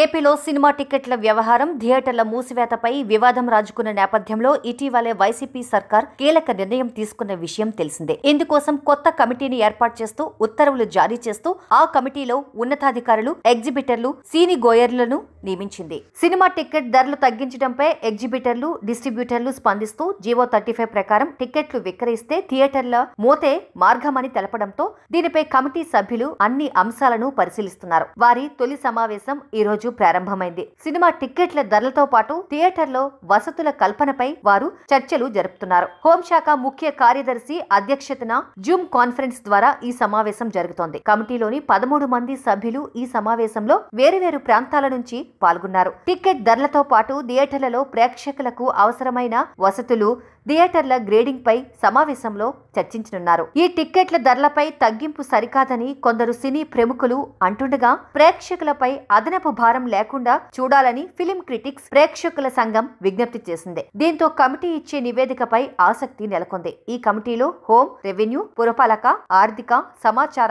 ఏపీలో సినిమా టికెట్ల వ్యవహారం థియేటర్ల మూసివేతపై వివాదం రాజుకున్న నేపథ్యంలో ఇటీవలే వైసీపీ సర్కార్ కీలక నిర్ణయం తీసుకున్న విషయం తెలిసిందే ఇందుకోసం కొత్త కమిటీని ఏర్పాటు చేస్తూ ఉత్తర్వులు జారీ చేస్తూ ఆ కమిటీలో ఉన్నతాధికారులు ఎగ్జిబిటర్లు సీని గోయర్లను నియమించింది సినిమా టికెట్ ధరలు తగ్గించడంపై ఎగ్జిబిటర్లు డిస్ట్రిబ్యూటర్లు స్పందిస్తూ జీవో థర్టీ ఫైవ్ ప్రకారం టికెట్లు విక్రయిస్తే థియేటర్ల మోతే మార్గమని తెలపడంతో దీనిపై కమిటీ సభ్యులు అన్ని అంశాలను పరిశీలిస్తున్నారు వారి తొలి సమావేశం ఈరోజు రోజు ప్రారంభమైంది సినిమా టిక్కెట్ల ధరలతో పాటు థియేటర్లో వసతుల కల్పనపై వారు చర్చలు జరుపుతున్నారు హోంశాఖ ముఖ్య కార్యదర్శి అధ్యక్షతన జూమ్ కాన్ఫరెన్స్ ద్వారా ఈ సమావేశం జరుగుతోంది కమిటీలోని పదమూడు మంది సభ్యులు ఈ సమావేశంలో వేరువేరు ప్రాంతాల నుంచి పాల్గొన్నారు టిక్కెట్ ధరలతో పాటు థియేటర్లలో ప్రేక్షకులకు అవసరమైన వసతులు థియేటర్ల గ్రేడింగ్పై సమావేశంలో చర్చించనున్నారు ఈ టిక్కెట్ల ధరలపై తగ్గింపు సరికాదని కొందరు సినీ ప్రముఖులు అంటుండగా ప్రేక్షకులపై అదనపు భారం లేకుండా చూడాలని ఫిలిం క్రిటిక్స్ ప్రేక్షకుల సంఘం విజ్ఞప్తి చేసింది దీంతో కమిటీ ఇచ్చే నివేదికపై ఆసక్తి నెలకొంది ఈ కమిటీలో హోం రెవెన్యూ పురపాలక ఆర్థిక సమాచార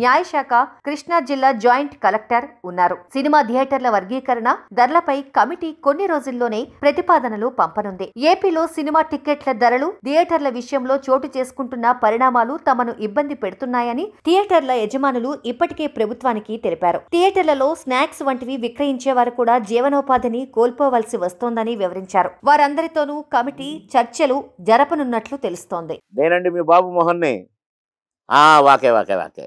న్యాయశాఖ కృష్ణా జిల్లా జాయింట్ కలెక్టర్ ఉన్నారు సినిమా థియేటర్ల వర్గీకరణ ధరలపై కమిటీ కొన్ని రోజుల్లోనే ప్రతిపాదనలు పంపనుంది ఏపీలో సినిమా టిక్కెట్ల ధరలు థియేటర్ల విషయంలో చోటు చేసుకుంటున్న పరిణామాలు తమను ఇబ్బంది పెడుతున్నాయని థియేటర్ల యజమానులు ఇప్పటికే ప్రభుత్వానికి తెలిపారు థియేటర్లలో స్నాక్స్ వంటివి విక్రయించేవారు కూడా జీవనోపాధిని కోల్పోవలసి వస్తోందని వివరించారు వారందరితోనూ కమిటీ చర్చలు జరపనున్నట్లు తెలుస్తోంది నేనండి మీ బాబు మోహన్ వాకే వాకే వాకే